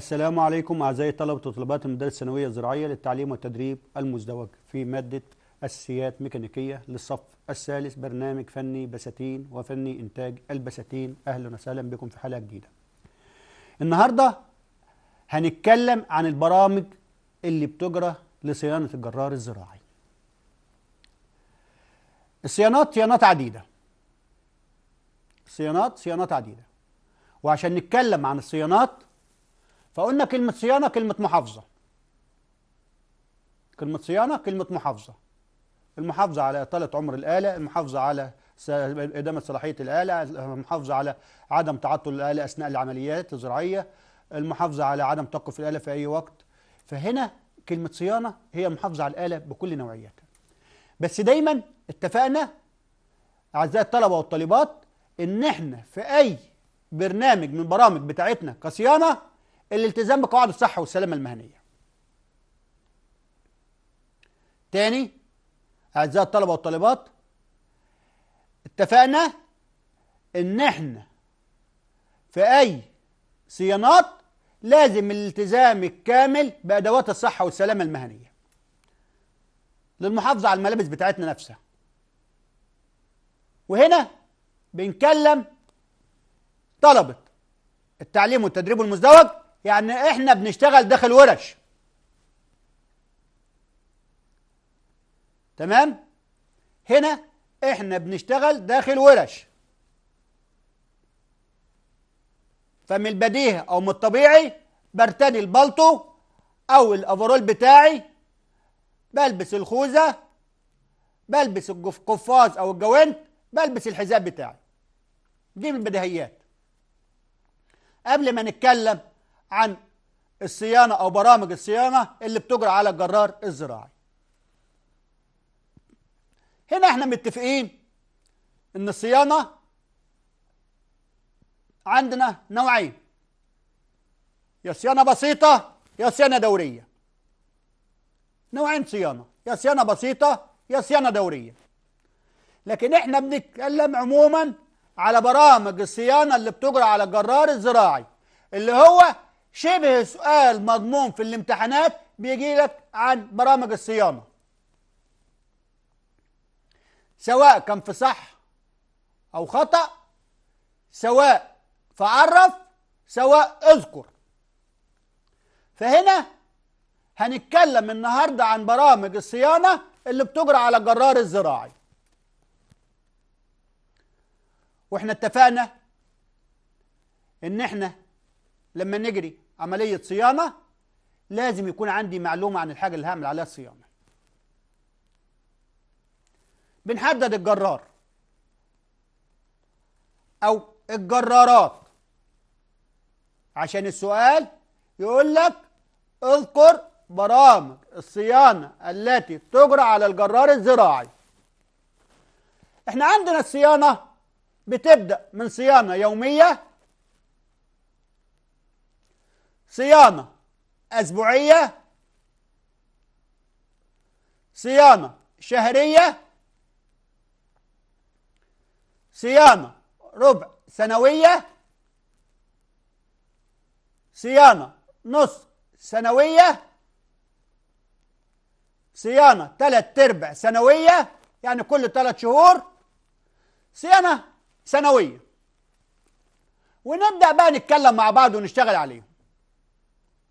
السلام عليكم أعزائي طلبة وطلبات المدارس الثانوية الزراعية للتعليم والتدريب المزدوج في مادة أساسيات ميكانيكية للصف الثالث برنامج فني بساتين وفني إنتاج البساتين أهلا وسهلا بكم في حلقة جديدة النهاردة هنتكلم عن البرامج اللي بتجرى لصيانة الجرار الزراعي الصيانات صيانات عديدة صيانات صيانات عديدة وعشان نتكلم عن الصيانات فقلنا كلمة صيانة كلمة محافظة كلمة صيانة كلمة محافظة المحافظة على إطالة عمر الآلة المحافظة على إدامة صلاحية الآلة المحافظة على عدم تعطل الآلة أثناء العمليات الزراعية المحافظة على عدم توقف الآلة في أي وقت فهنا كلمة صيانة هي المحافظة على الآلة بكل نوعياتها بس دايما اتفقنا أعزائي الطلبة والطالبات إن إحنا في أي برنامج من برامج بتاعتنا كصيانة الالتزام بقواعد الصحة والسلامة المهنية تاني أعزائي الطلبة والطالبات اتفقنا إن إحنا في أي صيانات لازم الالتزام الكامل بأدوات الصحة والسلامة المهنية للمحافظة على الملابس بتاعتنا نفسها وهنا بنكلم طلبة التعليم والتدريب المزدوج يعني احنا بنشتغل داخل ورش تمام هنا احنا بنشتغل داخل ورش فمن البديهي او من الطبيعي برتدي البلطو او الافرول بتاعي بلبس الخوذه بلبس القفاز او الجوانت بلبس الحذاء بتاعي دي من البديهيات قبل ما نتكلم عن الصيانة أو برامج الصيانة اللي بتجرى على الجرار الزراعي هنا احنا متفقين ان الصيانة عندنا نوعين يا صيانة بسيطة يا صيانة دورية نوعين صيانة يا صيانة بسيطة يا صيانة دورية لكن احنا بنتكلم عموما على برامج الصيانة اللي بتجرى على الجرار الزراعي اللي هو شبه سؤال مضمون في الامتحانات بيجي لك عن برامج الصيانة سواء كان في صح أو خطأ سواء فعرف سواء اذكر فهنا هنتكلم النهاردة عن برامج الصيانة اللي بتجرى على الجرار الزراعي واحنا اتفقنا ان احنا لما نجري عملية صيانة لازم يكون عندي معلومة عن الحاجة اللي هعمل عليها الصيانة بنحدد الجرار أو الجرارات عشان السؤال يقول لك اذكر برامج الصيانة التي تجرى على الجرار الزراعي احنا عندنا الصيانة بتبدأ من صيانة يومية صيانة أسبوعية صيانة شهرية صيانة ربع سنوية صيانة نص سنوية صيانة ثلاث أرباع سنوية يعني كل ثلاث شهور صيانة سنوية ونبدأ بقى نتكلم مع بعض ونشتغل عليهم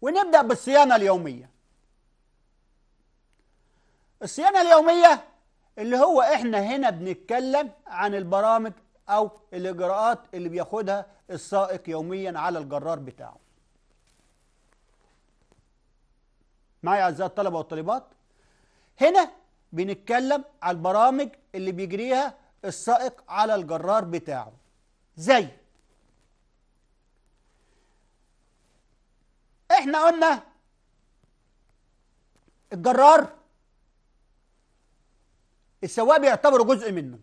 ونبدأ بالصيانة اليومية الصيانة اليومية اللي هو احنا هنا بنتكلم عن البرامج او الاجراءات اللي بياخدها السائق يوميا على الجرار بتاعه معايا اعزائي الطلبه والطالبات هنا بنتكلم على البرامج اللي بيجريها السائق على الجرار بتاعه زي احنا قلنا الجرار السواق بيعتبره جزء منه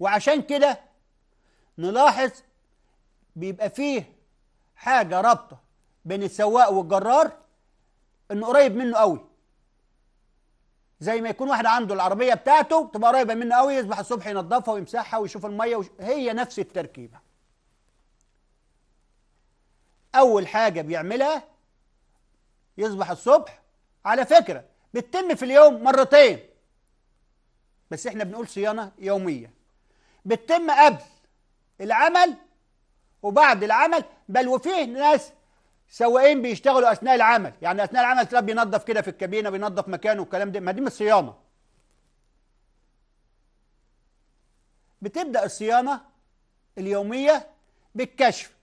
وعشان كده نلاحظ بيبقى فيه حاجة رابطة بين السواق والجرار انه قريب منه قوي زي ما يكون واحد عنده العربية بتاعته تبقى قريبة منه قوي يصبح الصبح ينظفها ويمسحها ويشوف المية وش... هي نفس التركيبة أول حاجة بيعملها يصبح الصبح على فكرة بتتم في اليوم مرتين بس احنا بنقول صيانة يومية بتتم قبل العمل وبعد العمل بل وفيه ناس سواقين بيشتغلوا اثناء العمل يعني اثناء العمل تلاقيه بينظف كده في الكابينه بينظف مكانه والكلام ده ما دي مش صيانه بتبدا الصيانه اليوميه بالكشف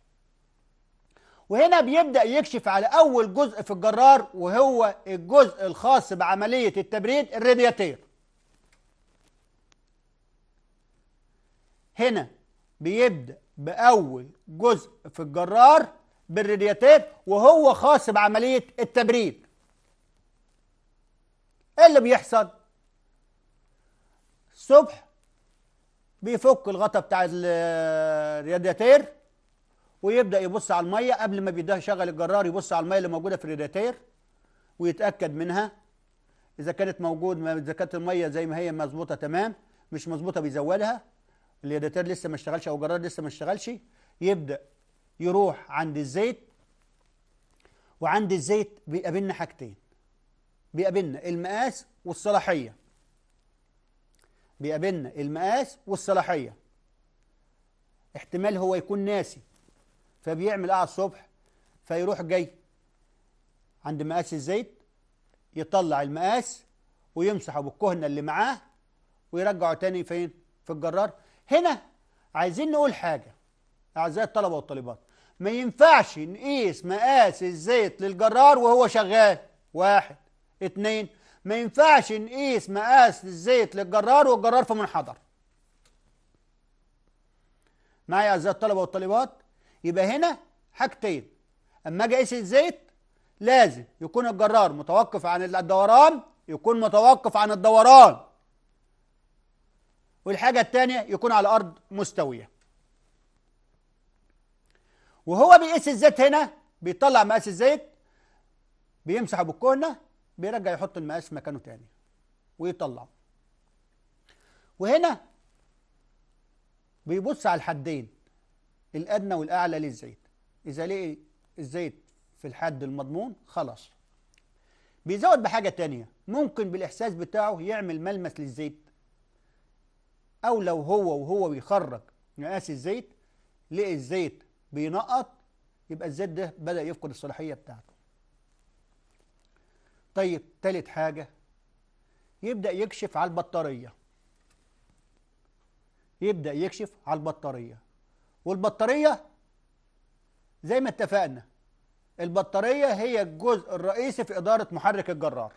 وهنا بيبدأ يكشف على أول جزء في الجرار وهو الجزء الخاص بعملية التبريد الرادياتير هنا بيبدأ بأول جزء في الجرار بالرادياتير وهو خاص بعملية التبريد ايه اللي بيحصل الصبح بيفك الغطاء بتاع الرادياتير ويبدا يبص على الميه قبل ما بيده شغل الجرار يبص على الميه اللي موجوده في الريداتير ويتاكد منها اذا كانت موجود اذا كانت الميه زي ما هي مظبوطه تمام مش مظبوطه بيزودها الريداتير لسه ما اشتغلش او الجرار لسه ما اشتغلش يبدا يروح عند الزيت وعند الزيت بيقابلنا حاجتين بيقابلنا المقاس والصلاحيه بيقابلنا المقاس والصلاحيه احتمال هو يكون ناسي فبيعمل قاعة الصبح فيروح جاي عند مقاس الزيت يطلع المقاس ويمسحه بالكهنة اللي معاه ويرجعه تاني فين في الجرار هنا عايزين نقول حاجه اعزائي الطلبه والطالبات ما ينفعش نقيس مقاس الزيت للجرار وهو شغال واحد اتنين ما ينفعش نقيس مقاس الزيت للجرار والجرار في منحدر معايا اعزائي الطلبه والطالبات يبقى هنا حاجتين اما اجي اقيس الزيت لازم يكون الجرار متوقف عن الدوران يكون متوقف عن الدوران والحاجة الثانية يكون على أرض مستوية وهو بيقيس الزيت هنا بيطلع مقاس الزيت بيمسح بالكهنة بيرجع يحط المقاس مكانه تاني ويطلعه وهنا بيبص على الحدين الأدنى والأعلى للزيت إذا لقي الزيت في الحد المضمون خلاص بيزود بحاجة تانية ممكن بالإحساس بتاعه يعمل ملمس للزيت أو لو هو وهو بيخرج مقاس الزيت لقي الزيت بينقط يبقى الزيت ده بدأ يفقد الصلاحية بتاعته طيب تالت حاجة يبدأ يكشف على البطارية يبدأ يكشف على البطارية والبطارية زي ما اتفقنا البطارية هي الجزء الرئيسي في إدارة محرك الجرار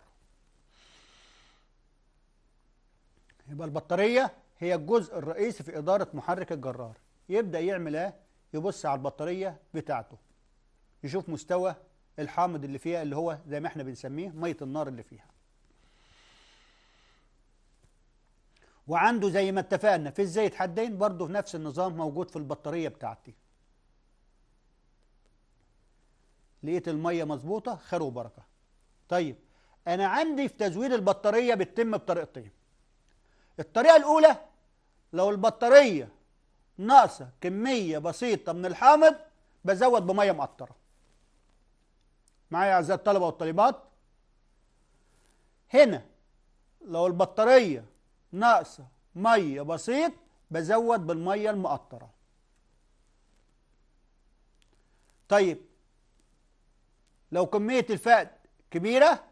يبقى البطارية هي الجزء الرئيسي في إدارة محرك الجرار يبدأ يعمل ايه يبص على البطارية بتاعته يشوف مستوى الحامض اللي فيها اللي هو زي ما احنا بنسميه مية النار اللي فيها وعنده زي ما اتفقنا في الزيت حدين برضه في نفس النظام موجود في البطارية بتاعتي لقيت المية مظبوطة خير وبركة طيب أنا عندي في تزويد البطارية بتتم بطريقتين الطريقة الأولى لو البطارية ناقصة كمية بسيطة من الحامض بزود بمية مقطرة معايا أعزائي الطلبة والطالبات هنا لو البطارية ناقصة مية بسيط بزود بالمية المقطرة طيب لو كمية الفقد كبيرة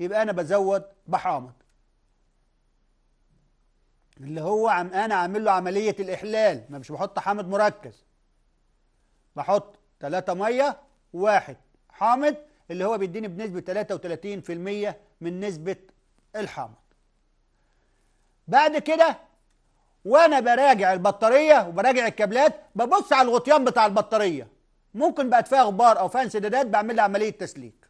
يبقى أنا بزود بحامض اللي هو عم أنا عامل له عملية الإحلال ما مش بحط حامض مركز بحط تلاتة مية واحد حامض اللي هو بيديني بنسبة 33% من نسبة الحامض بعد كده وانا براجع البطاريه وبراجع الكابلات ببص على الغطيان بتاع البطاريه ممكن بقت فيها غبار او فيها انسدادات بعمل لها عمليه تسليك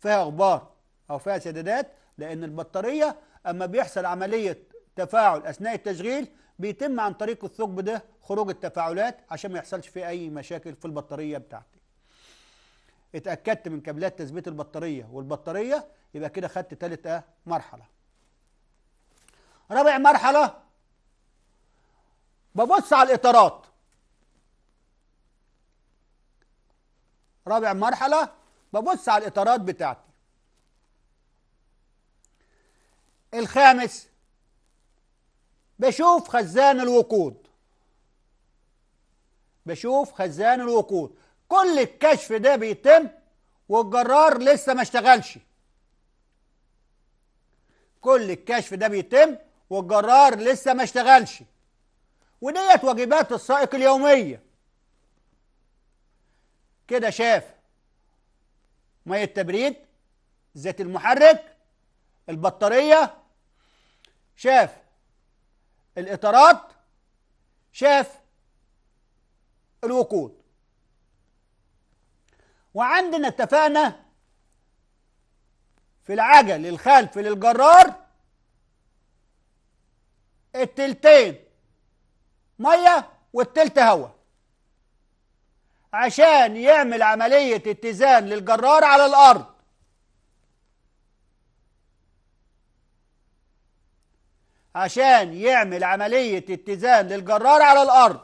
فيها غبار او فيها سدادات لان البطاريه اما بيحصل عمليه تفاعل اثناء التشغيل بيتم عن طريق الثقب ده خروج التفاعلات عشان ما يحصلش فيه اي مشاكل في البطاريه بتاعتي اتاكدت من كابلات تثبيت البطاريه والبطاريه يبقى كده خدت تالت آه مرحلة رابع مرحلة ببص على الإطارات رابع مرحلة ببص على الإطارات بتاعتي الخامس بشوف خزان الوقود بشوف خزان الوقود كل الكشف ده بيتم والجرار لسه ما اشتغلش كل الكشف ده بيتم والجرار لسه ما اشتغلش وديت واجبات السائق اليومية كده شاف مية التبريد زيت المحرك البطارية شاف الإطارات شاف الوقود وعندنا اتفقنا في العجل الخلف للجرار التلتين ميه والتلت هواء عشان يعمل عملية اتزان للجرار على الأرض عشان يعمل عملية اتزان للجرار على الأرض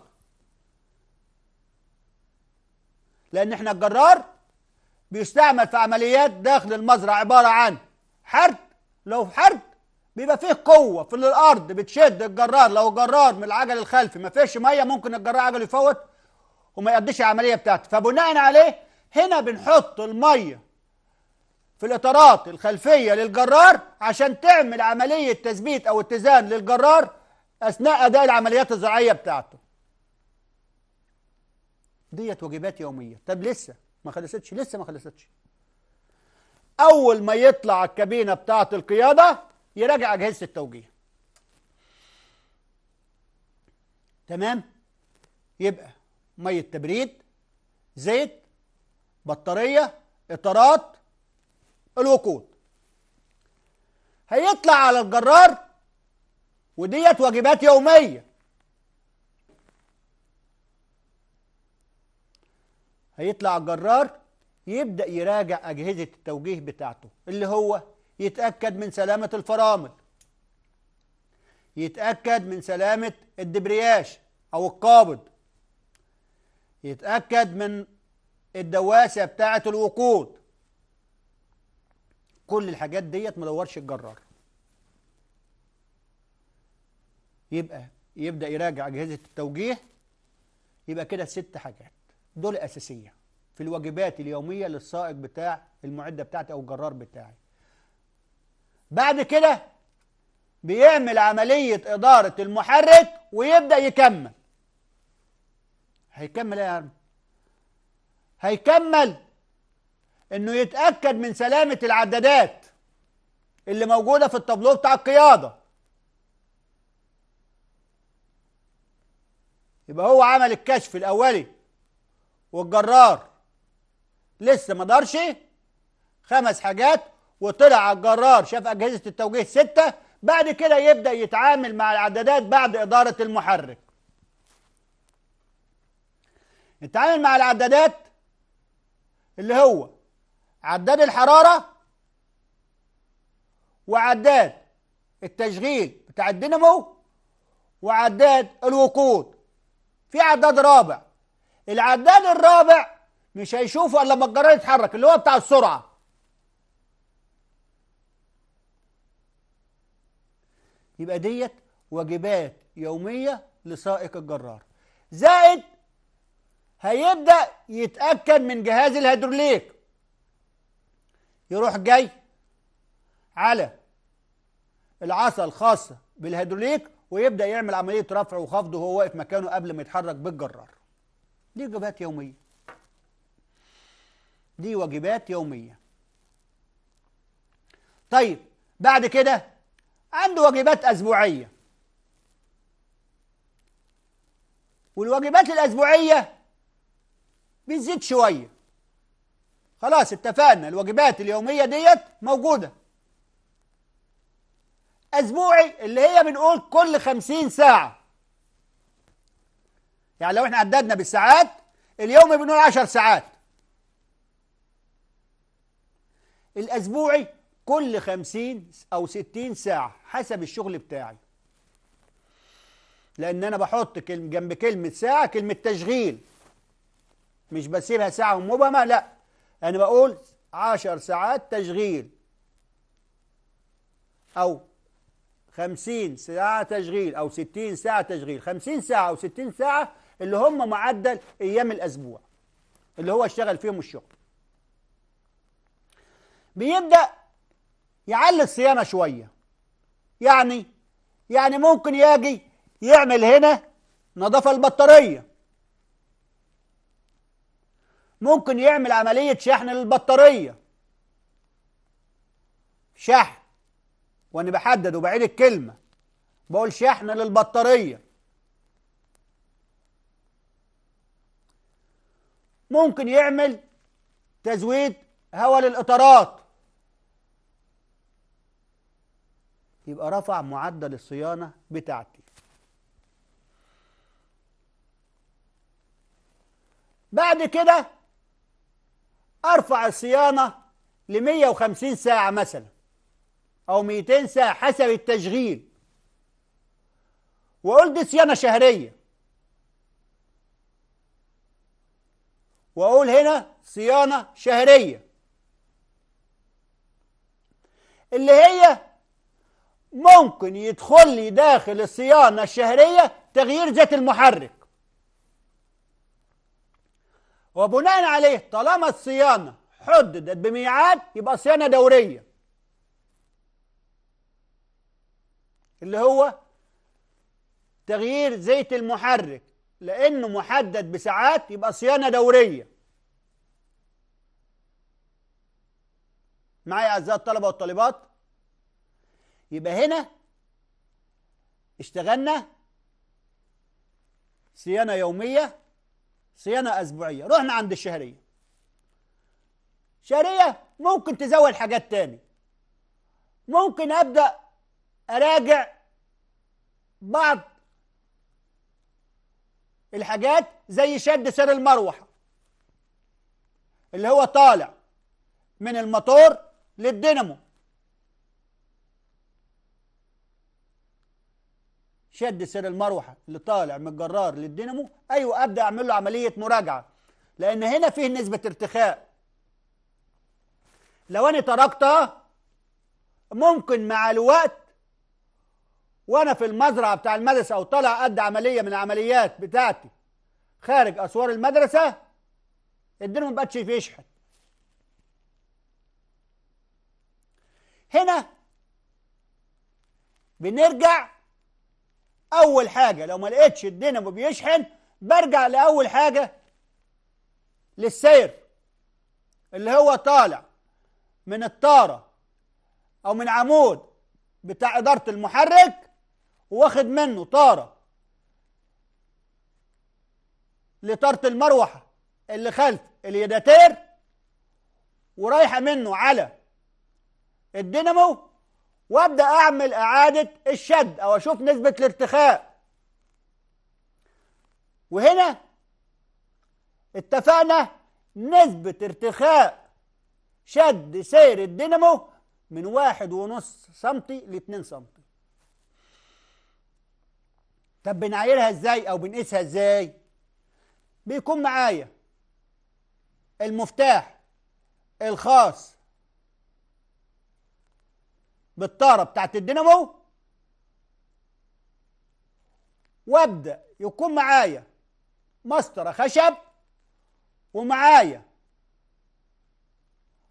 لأن احنا الجرار بيستعمل في عمليات داخل المزرعة عبارة عن حرد لو حرد بيبقى فيه قوة في الأرض بتشد الجرار لو الجرار من العجل الخلفي ما فيش مية ممكن الجرار عجله يفوت وما يقضيش العملية بتاعته فبناء عليه هنا بنحط المية في الإطارات الخلفية للجرار عشان تعمل عملية تثبيت أو اتزان للجرار أثناء أداء العمليات الزراعية بتاعته ديت واجبات يومية طب لسه ما خلصتش لسه ما خلصتش اول ما يطلع الكابينه بتاعه القياده يراجع اجهزه التوجيه تمام يبقى ميه تبريد زيت بطاريه اطارات الوقود هيطلع على الجرار وديت واجبات يوميه هيطلع الجرار يبدأ يراجع أجهزة التوجيه بتاعته اللي هو يتأكد من سلامة الفرامل يتأكد من سلامة الدبرياش أو القابض يتأكد من الدواسة بتاعة الوقود كل الحاجات ديت مدورش الجرار يبقى يبدأ يراجع أجهزة التوجيه يبقى كده ست حاجات دول اساسيه في الواجبات اليوميه للسائق بتاع المعده بتاعتي او الجرار بتاعي بعد كده بيعمل عمليه اداره المحرك ويبدا يكمل هيكمل ايه يا عم هيكمل انه يتاكد من سلامه العدادات اللي موجوده في التابلوه بتاع القياده يبقى هو عمل الكشف الاولي والجرار لسه ما دارش خمس حاجات وطلع على الجرار شاف أجهزة التوجيه ستة بعد كده يبدأ يتعامل مع العدادات بعد إدارة المحرك نتعامل مع العدادات اللي هو عداد الحرارة وعداد التشغيل بتاع الدينامو وعداد الوقود في عداد رابع العداد الرابع مش هيشوفه الا لما الجرار يتحرك اللي هو بتاع السرعه يبقى ديت واجبات يوميه لسائق الجرار زائد هيبدا يتاكد من جهاز الهيدروليك يروح جاي على العصا الخاصه بالهيدروليك ويبدا يعمل عمليه رفع وخفض وهو واقف مكانه قبل ما يتحرك بالجرار دي واجبات يومية دي واجبات يومية طيب بعد كده عنده واجبات أسبوعية والواجبات الأسبوعية بتزيد شوية خلاص اتفقنا الواجبات اليومية ديت موجودة أسبوعي اللي هي بنقول كل خمسين ساعة يعني لو احنا عددنا بالساعات اليوم بنقول 10 ساعات الأسبوعي كل 50 أو 60 ساعة حسب الشغل بتاعي لأن أنا بحط كلمة جنب كلمة ساعة كلمة تشغيل مش بسيبها ساعة ومبهمة لا أنا بقول 10 ساعات تشغيل أو 50 ساعة تشغيل أو 60 ساعة تشغيل 50 ساعة أو 60 ساعة اللي هم معدل ايام الاسبوع اللي هو اشتغل فيهم الشغل بيبدا يعلي الصيانه شويه يعني يعني ممكن يجي يعمل هنا نظافه البطاريه ممكن يعمل عمليه شحن للبطاريه شحن وانا بحدد وبعيد الكلمه بقول شحن للبطاريه ممكن يعمل تزويد هواء للإطارات يبقى رفع معدل الصيانة بتاعتي بعد كده أرفع الصيانة ل 150 ساعة مثلا أو 200 ساعة حسب التشغيل دي صيانة شهرية وأقول هنا صيانة شهرية اللي هي ممكن يدخل لي داخل الصيانة الشهرية تغيير ذات المحرك وبناء عليه طالما الصيانة حددت بميعاد يبقى صيانة دورية اللي هو تغيير زيت المحرك لأنه محدد بساعات يبقى صيانة دورية معايا أعزائي الطلبة والطالبات يبقى هنا اشتغلنا صيانة يومية صيانة أسبوعية رحنا عند الشهرية شهرية ممكن تزود حاجات تاني ممكن أبدأ أراجع بعض الحاجات زي شد سير المروحة اللي هو طالع من الموتور للدينامو شد سير المروحة اللي طالع من الجرار للدينامو أيوة أبدأ أعمل له عملية مراجعة لأن هنا فيه نسبة ارتخاء لو أنا تركتها ممكن مع الوقت وانا في المزرعه بتاع المدرسه او طالع قد عمليه من العمليات بتاعتي خارج اسوار المدرسه الدين ما بقتش يشحن هنا بنرجع اول حاجه لو ما لقيتش الدينامو بيشحن برجع لاول حاجه للسير اللي هو طالع من الطاره او من عمود بتاع اداره المحرك واخد منه طارة لطارة المروحة اللي خلف اليداتير ورايحة منه على الدينامو وابدا اعمل اعاده الشد او اشوف نسبه الارتخاء وهنا اتفقنا نسبه ارتخاء شد سير الدينامو من واحد ونص سنتي لاتنين سنتي طب بنعايرها ازاي او بنقيسها ازاي بيكون معايا المفتاح الخاص بالطاره بتاعت الدينامو وابدا يكون معايا مسطره خشب ومعايا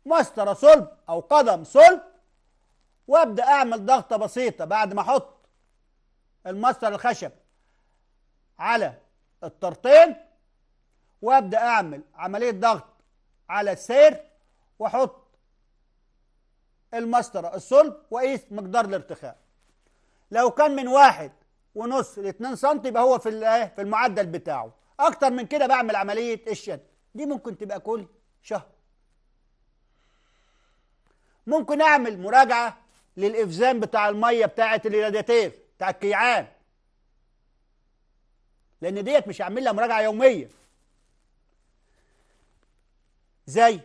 مسطره صلب او قدم صلب وابدا اعمل ضغطه بسيطه بعد ما احط المسطره الخشب على الطرطين وابدا اعمل عمليه ضغط على السير واحط المسطره الصلب واقيس مقدار الارتخاء لو كان من واحد ونص ل 2 سم يبقى هو في إيه، في المعدل بتاعه اكتر من كده بعمل عمليه الشد دي ممكن تبقى كل شهر ممكن اعمل مراجعه للافزان بتاع الميه بتاعه الريادياتير بتاع الكيعان لان ديت مش هعمل لها مراجعه يوميه زي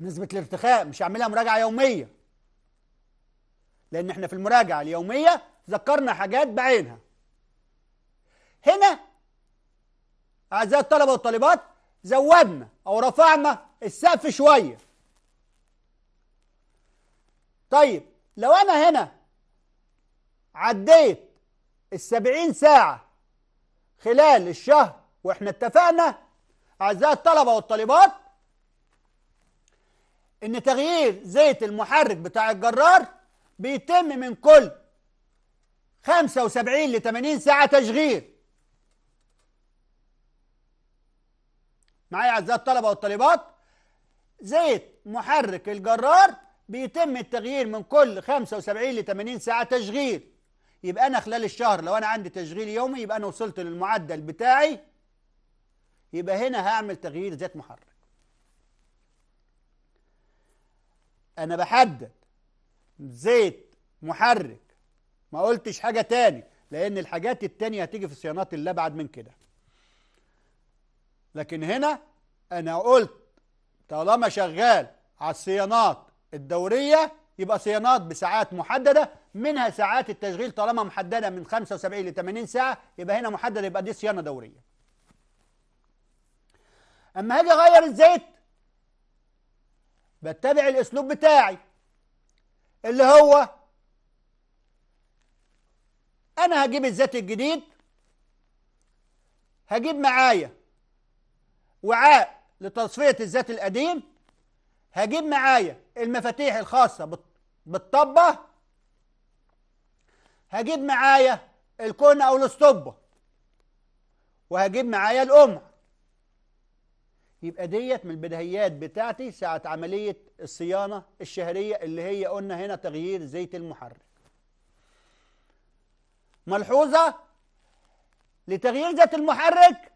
نسبه الارتخاء مش لها مراجعه يوميه لان احنا في المراجعه اليوميه ذكرنا حاجات بعينها هنا اعزائي الطلبه والطالبات زودنا او رفعنا السقف شويه طيب لو انا هنا عديت السبعين ساعه خلال الشهر واحنا اتفقنا اعزائي الطلبه والطالبات ان تغيير زيت المحرك بتاع الجرار بيتم من كل 75 ل 80 ساعه تشغيل معايا اعزائي الطلبه والطالبات زيت محرك الجرار بيتم التغيير من كل 75 ل 80 ساعه تشغيل يبقى أنا خلال الشهر لو أنا عندي تشغيل يومي يبقى أنا وصلت للمعدل بتاعي يبقى هنا هعمل تغيير ذات محرك أنا بحدد زيت محرك ما قلتش حاجة تاني لأن الحاجات التانية هتيجي في صيانات اللي بعد من كده لكن هنا أنا قلت طالما شغال على الصيانات الدورية يبقى صيانات بساعات محددة منها ساعات التشغيل طالما محددة من 75 ل 80 ساعة يبقى هنا محدد يبقى دي صيانة دورية أما هاجي أغير الزيت بتبع الأسلوب بتاعي اللي هو أنا هجيب الزيت الجديد هجيب معايا وعاء لتصفية الزيت القديم هجيب معايا المفاتيح الخاصة بالطبة هجيب معايا الكون أو الاسطبة وهجيب معايا القمع يبقى ديت من البدهيات بتاعتي ساعة عملية الصيانة الشهرية اللي هي قلنا هنا تغيير زيت المحرك ملحوظة لتغيير زيت المحرك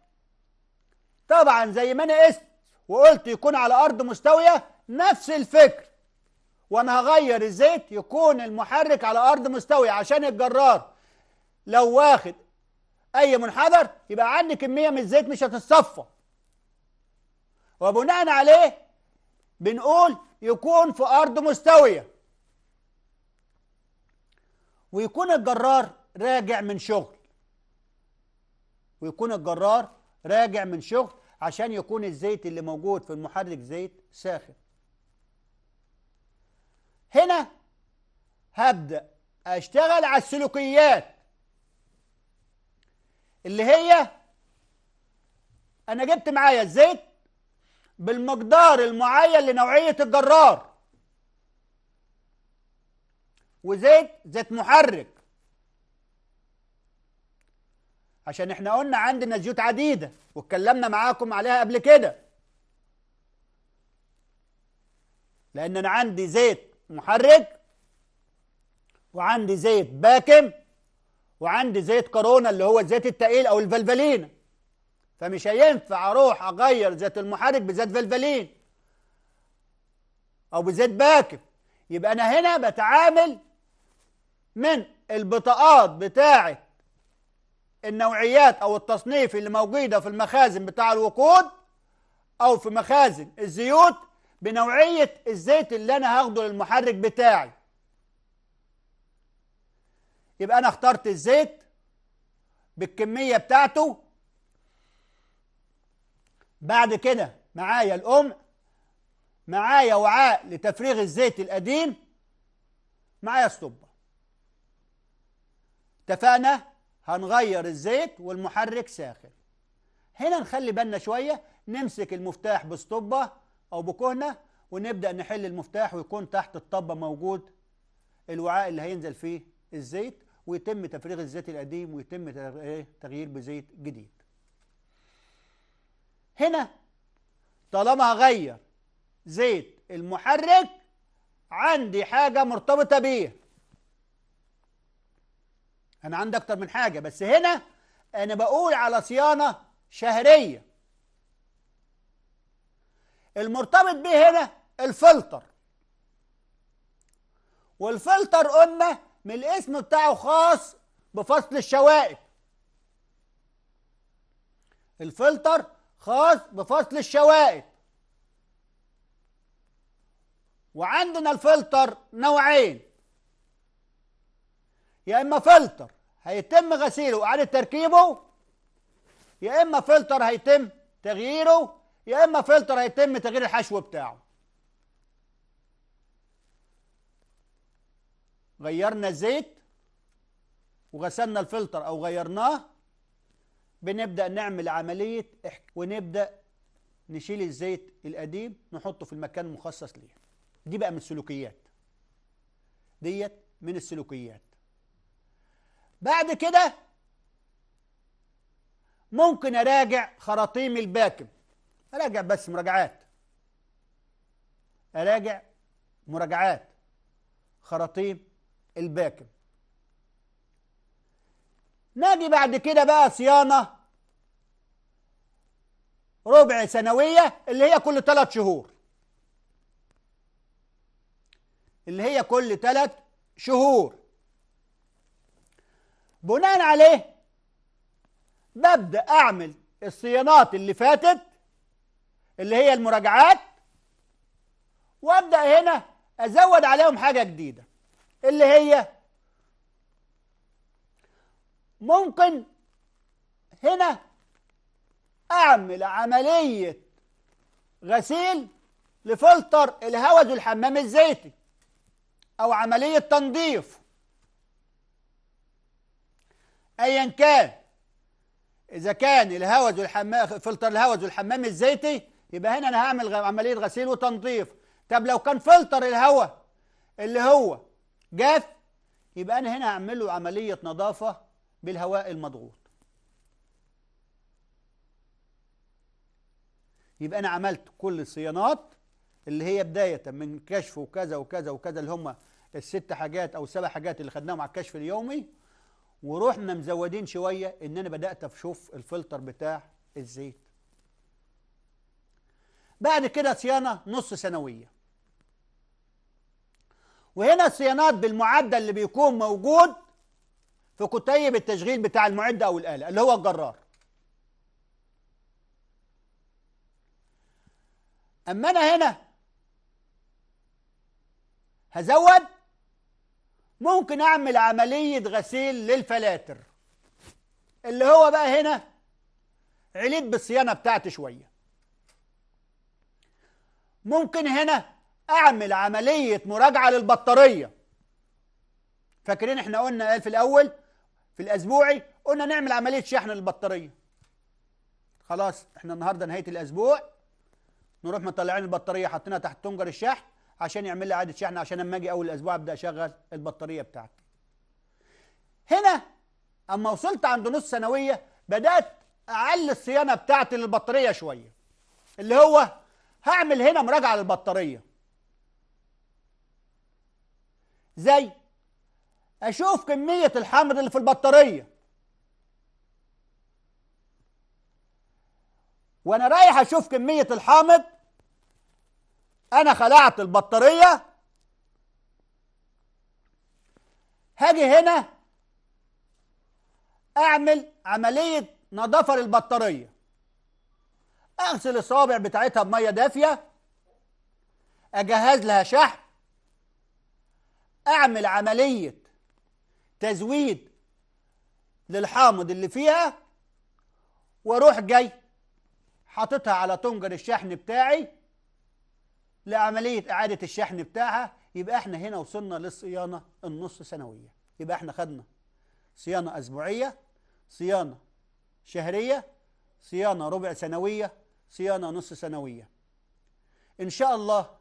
طبعا زي ما انا قست وقلت يكون على أرض مستوية نفس الفكر وانا هغير الزيت يكون المحرك على ارض مستوية عشان الجرار لو واخد اي منحدر يبقى عندي كمية من الزيت مش هتتصفى وبناء عليه بنقول يكون في ارض مستوية ويكون الجرار راجع من شغل ويكون الجرار راجع من شغل عشان يكون الزيت اللي موجود في المحرك زيت ساخن هنا هبدأ أشتغل على السلوكيات اللي هي أنا جبت معايا الزيت بالمقدار المعين لنوعية الجرار وزيت زيت محرك عشان احنا قلنا عندنا زيوت عديدة واتكلمنا معاكم عليها قبل كده لأن أنا عندي زيت محرك وعندي زيت باكم وعندي زيت كورونا اللي هو الزيت التقيل او الفلفلين فمش هينفع اروح اغير زيت المحرك بزيت فلفلين او بزيت باكم يبقى انا هنا بتعامل من البطاقات بتاعه النوعيات او التصنيف اللي موجوده في المخازن بتاع الوقود او في مخازن الزيوت بنوعية الزيت اللي أنا هاخده للمحرك بتاعي يبقى أنا اخترت الزيت بالكمية بتاعته بعد كده معايا الأم معايا وعاء لتفريغ الزيت القديم معايا اسطوبة اتفقنا هنغير الزيت والمحرك ساخن هنا نخلي بالنا شوية نمسك المفتاح باسطوبة أو بكهنة ونبدأ نحل المفتاح ويكون تحت الطبة موجود الوعاء اللي هينزل فيه الزيت ويتم تفريغ الزيت القديم ويتم إيه، تغيير بزيت جديد هنا طالما هغير زيت المحرك عندي حاجة مرتبطة بيه أنا عندي أكتر من حاجة بس هنا أنا بقول على صيانة شهرية المرتبط بيه هنا الفلتر والفلتر قلنا من الاسم بتاعه خاص بفصل الشوائب الفلتر خاص بفصل الشوائب وعندنا الفلتر نوعين يا اما فلتر هيتم غسيله واعاده تركيبه يا اما فلتر هيتم تغييره يا اما فلتر هيتم تغيير الحشو بتاعه غيرنا الزيت وغسلنا الفلتر او غيرناه بنبدا نعمل عمليه ونبدا نشيل الزيت القديم نحطه في المكان المخصص ليه دي بقى من السلوكيات ديت من السلوكيات بعد كده ممكن اراجع خراطيم الباكم أراجع بس مراجعات أراجع مراجعات خراطيم الباكم نادي بعد كده بقى صيانة ربع سنوية اللي هي كل ثلاث شهور اللي هي كل ثلاث شهور بناء عليه ببدأ أعمل الصيانات اللي فاتت اللي هي المراجعات وابدأ هنا أزود عليهم حاجة جديدة اللي هي ممكن هنا أعمل عملية غسيل لفلتر الهوز والحمام الزيتي أو عملية تنظيف أيا كان إذا كان الهوز والحمام فلتر الهوز والحمام الزيتي يبقى هنا انا هعمل عمليه غسيل وتنظيف طب لو كان فلتر الهواء اللي هو جاف يبقى انا هنا هعمل له عمليه نظافه بالهواء المضغوط يبقى انا عملت كل الصيانات اللي هي بدايه من كشف وكذا وكذا وكذا اللي هم الست حاجات او السبع حاجات اللي خدناهم على الكشف اليومي ورحنا مزودين شويه ان انا بدات اشوف الفلتر بتاع الزيت بعد كده صيانة نص سنوية وهنا الصيانات بالمعدل اللي بيكون موجود في كتيب التشغيل بتاع المعدة أو الآلة اللي هو الجرار أما أنا هنا هزود ممكن أعمل عملية غسيل للفلاتر اللي هو بقى هنا عليت بالصيانة بتاعتي شوية ممكن هنا اعمل عملية مراجعة للبطارية فاكرين احنا قلنا في الاول في الاسبوعي قلنا نعمل عملية شحن للبطارية خلاص احنا النهاردة نهاية الاسبوع نروح مطلعين البطارية حاطينها تحت تنجر الشحن عشان يعمل لي اعادة شحن عشان اما اجي اول الاسبوع ابدا اشغل البطارية بتاعتي هنا اما وصلت عند نص ثانوية بدأت اعلي الصيانة بتاعتي للبطارية شوية اللي هو هعمل هنا مراجعه للبطاريه زي اشوف كميه الحمض اللي في البطاريه وانا رايح اشوف كميه الحامض انا خلعت البطاريه هاجي هنا اعمل عمليه نظافه للبطاريه اغسل الصوابع بتاعتها بميه دافيه اجهز لها شحم اعمل عمليه تزويد للحامض اللي فيها واروح جاي حاططها على طنجر الشحن بتاعي لعمليه اعاده الشحن بتاعها يبقى احنا هنا وصلنا للصيانه النص سنويه يبقى احنا خدنا صيانه اسبوعيه صيانه شهريه صيانه ربع سنويه صيانة نص سنوية إن شاء الله